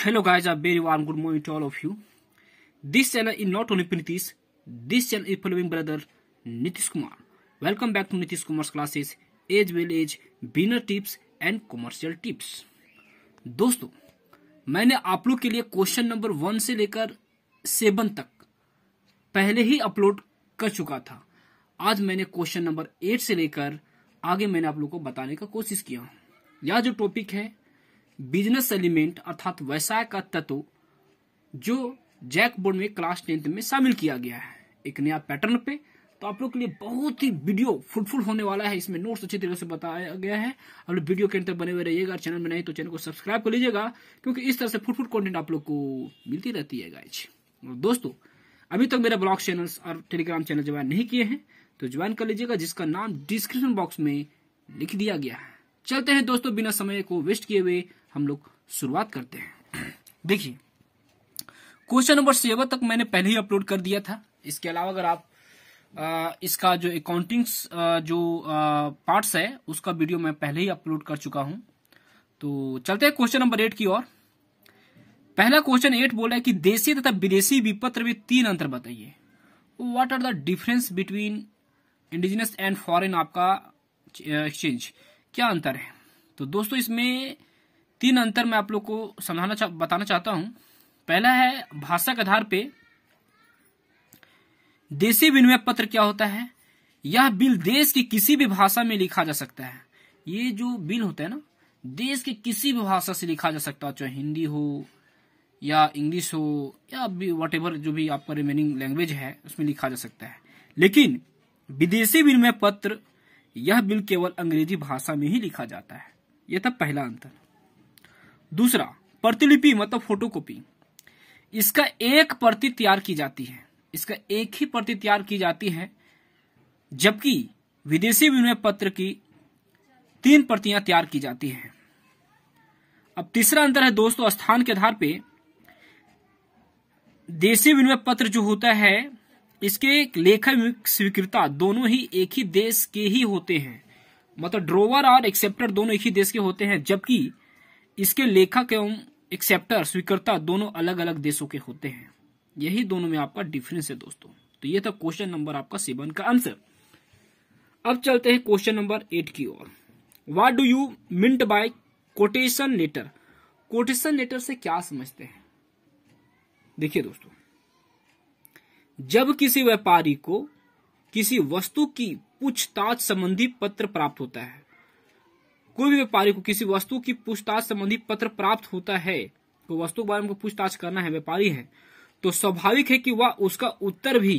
hello guys a very warm good morning to all of you this channel is not only pinitis this channel is following brother nitish kumar welcome back to nitish kumar's classes as well as बिनर tips and commercial tips दोस्तों मैंने आप लोग के लिए question number one से लेकर seven तक पहले ही अपलोड कर चुका था आज मैंने क्वेश्चन नंबर एट से लेकर आगे मैंने आप लोगों को बताने का कोशिश किया यह jo topic hai business element अर्थात व्यवसाय का तत्व जो जैक बोर्ड में क्लास टेंथ में शामिल किया गया है एक नया पैटर्न पे तो आप लोग के लिए बहुत ही वीडियो फ्रूटफुल होने वाला है इसमें नोट्स अच्छी तरीके से बताया गया है आप लोग वीडियो के अंदर बने हुए रहिएगा चैनल में नहीं तो चैनल को सब्सक्राइब कर लीजिएगा क्योंकि इस तरह से फुटफुल कंटेंट आप लोग को मिलती रहती है गाइज दोस्तों अभी तक तो मेरा ब्लॉग चैनल और टेलीग्राम चैनल ज्वाइन नहीं किए हैं तो ज्वाइन कर लीजिएगा जिसका नाम डिस्क्रिप्शन बॉक्स में लिख दिया गया है चलते हैं दोस्तों बिना समय को वेस्ट किए हुए हम लोग शुरुआत करते हैं देखिए क्वेश्चन नंबर सेवन तक मैंने पहले ही अपलोड कर दिया था इसके अलावा अगर आप आ, इसका जो अकाउंटिंग्स जो पार्ट्स है उसका वीडियो मैं पहले ही अपलोड कर चुका हूं तो चलते हैं क्वेश्चन नंबर एट की ओर पहला क्वेश्चन एट बोला है कि देशी तथा विदेशी विपत्र में तीन अंतर बताइए what are the difference between indigenous and foreign आपका एक्सचेंज क्या अंतर है तो दोस्तों इसमें तीन अंतर मैं आप लोग को समझाना चा, बताना चाहता हूं पहला है भाषा के आधार पे देशी विनिमय पत्र क्या होता है यह बिल देश की किसी भी भाषा में लिखा जा सकता है ये जो बिल होता है ना देश की किसी भी भाषा से लिखा जा सकता है चाहे हिंदी हो या इंग्लिश हो या वट एवर जो भी आपका रिमेनिंग लैंग्वेज है उसमें लिखा जा सकता है लेकिन विदेशी विनिमय पत्र यह बिल केवल अंग्रेजी भाषा में ही लिखा जाता है यह था पहला अंतर दूसरा प्रतिलिपि मतलब फोटोकॉपी इसका एक प्रति तैयार की जाती है इसका एक ही प्रति तैयार की जाती है जबकि विदेशी विनिमय पत्र की तीन प्रतियां तैयार की जाती हैं अब तीसरा अंतर है दोस्तों स्थान के आधार पे देशी विनिमय पत्र जो होता है इसके लेखक स्वीकृता दोनों ही एक ही देश के ही होते हैं मतलब ड्रोवर और एक्सेप्टर दोनों एक ही देश के होते हैं जबकि इसके लेखक एवं एक्सेप्टर स्वीकर्ता दोनों अलग अलग देशों के होते हैं यही दोनों में आपका डिफरेंस है दोस्तों तो ये था क्वेश्चन नंबर आपका सेवन का आंसर अब चलते हैं क्वेश्चन नंबर एट की ओर what do you mean by quotation letter quotation letter से क्या समझते हैं देखिए दोस्तों जब किसी व्यापारी को किसी वस्तु की पूछताछ संबंधी पत्र प्राप्त होता है कोई भी व्यापारी को किसी वस्तु की पूछताछ संबंधी पत्र प्राप्त होता है तो वस्तु के बारे में पूछताछ करना है व्यापारी है तो स्वाभाविक है कि वह उसका उत्तर भी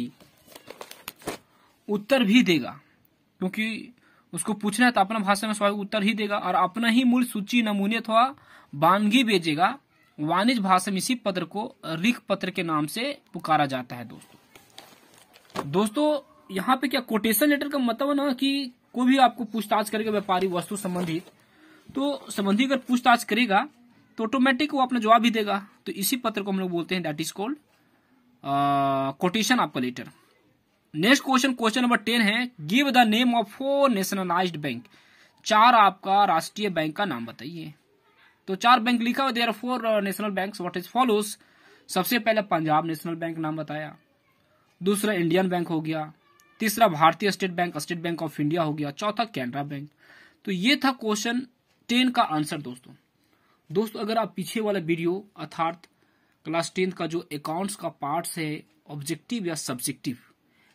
उत्तर भी देगा क्योंकि उसको पूछना है तो अपना भाषा में स्वाभाविक उत्तर ही देगा और अपना ही मूल सूची नमूने अथवा वानगी भेजेगा वाणिज्य भाषा में इसी पत्र को रिख पत्र के नाम से पुकारा जाता है दोस्तों दोस्तों यहाँ पे क्या कोटेशन लेटर का मतलब ना कि कोई भी आपको पूछताछ करेगा व्यापारी वस्तु संबंधित तो संबंधी अगर पूछताछ करेगा तो ऑटोमेटिक वो अपना जवाब भी देगा तो इसी पत्र को हम लोग बोलते हैं दैट इज कॉल्ड कोटेशन आपका letter next question question number ten है give the name of four nationalise bank चार आपका राष्ट्रीय बैंक का नाम बताइए तो चार बैंक लिखा हुआ there four national bank what is follows सबसे पहले पंजाब नेशनल बैंक नाम बताया दूसरा इंडियन बैंक हो गया तीसरा भारतीय state bank state bank of India हो गया चौथा कैनरा बैंक तो ये था क्वेश्चन टेन का आंसर दोस्तों दोस्तों अगर आप पीछे वाला वीडियो अर्थात क्लास टेन का जो अकाउंट्स का पार्ट्स है ऑब्जेक्टिव या सब्जेक्टिव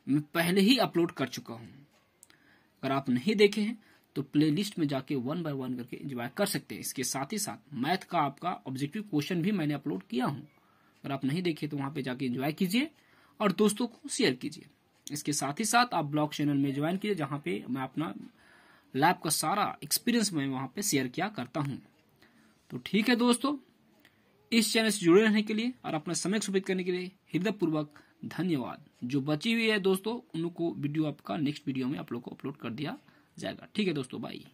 मैं पहले ही अपलोड कर चुका हूँ अगर आप नहीं देखे हैं तो प्लेलिस्ट में जाके वन बाय वन करके एंजॉय कर सकते हैं इसके साथ ही साथ मैथ का आपका ऑब्जेक्टिव क्वेश्चन भी मैंने अपलोड किया हूं अगर आप नहीं देखे तो वहां पे जाके एंजॉय कीजिए और दोस्तों को शेयर कीजिए इसके साथ ही साथ आप ब्लॉग चैनल में ज्वाइन कीजिए जहाँ पे मैं अपना लैब का सारा एक्सपीरियंस मैं वहाँ पे शेयर किया करता हूँ तो ठीक है दोस्तों इस चैनल से जुड़े रहने के लिए और अपना समय सुपित करने के लिए हृदयपूर्वक धन्यवाद जो बची हुई है दोस्तों उनको वीडियो आपका नेक्स्ट वीडियो में आप लोग को अपलोड कर दिया जाएगा ठीक है दोस्तों बाई